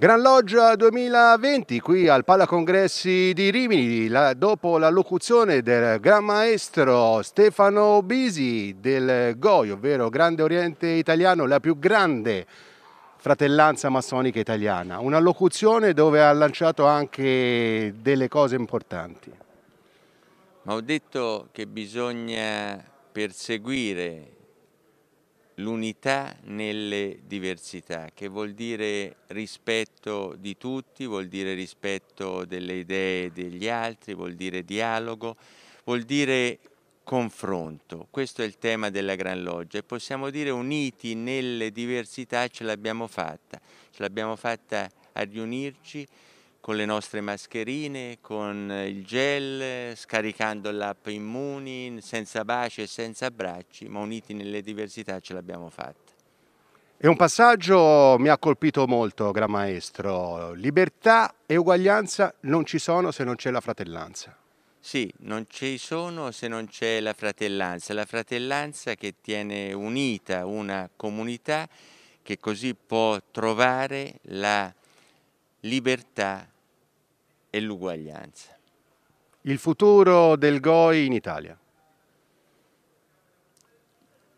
Gran Loggia 2020 qui al Palacongressi di Rimini, la, dopo la locuzione del Gran Maestro Stefano Bisi del GOI, ovvero Grande Oriente Italiano, la più grande fratellanza massonica italiana. Una locuzione dove ha lanciato anche delle cose importanti. Ma ho detto che bisogna perseguire l'unità nelle diversità, che vuol dire rispetto di tutti, vuol dire rispetto delle idee degli altri, vuol dire dialogo, vuol dire confronto. Questo è il tema della Gran Loggia e possiamo dire uniti nelle diversità ce l'abbiamo fatta, ce l'abbiamo fatta a riunirci con le nostre mascherine, con il gel, scaricando l'app Immuni, senza baci e senza abbracci, ma uniti nelle diversità ce l'abbiamo fatta. E un passaggio mi ha colpito molto, Gran Maestro. Libertà e uguaglianza non ci sono se non c'è la fratellanza. Sì, non ci sono se non c'è la fratellanza, la fratellanza che tiene unita una comunità che così può trovare la libertà e l'uguaglianza. Il futuro del GOI in Italia?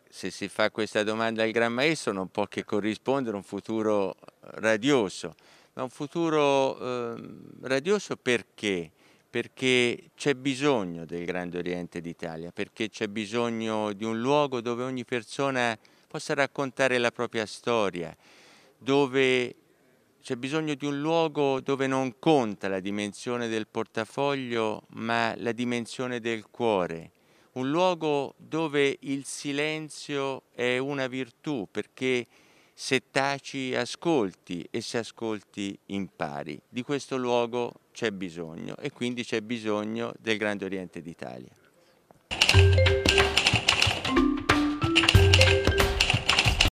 Se si fa questa domanda al Gran Maestro non può che corrispondere un futuro eh, radioso, ma un futuro eh, radioso perché? Perché c'è bisogno del Grande Oriente d'Italia, perché c'è bisogno di un luogo dove ogni persona possa raccontare la propria storia, dove c'è bisogno di un luogo dove non conta la dimensione del portafoglio, ma la dimensione del cuore. Un luogo dove il silenzio è una virtù, perché se taci ascolti e se ascolti impari. Di questo luogo c'è bisogno e quindi c'è bisogno del Grande Oriente d'Italia.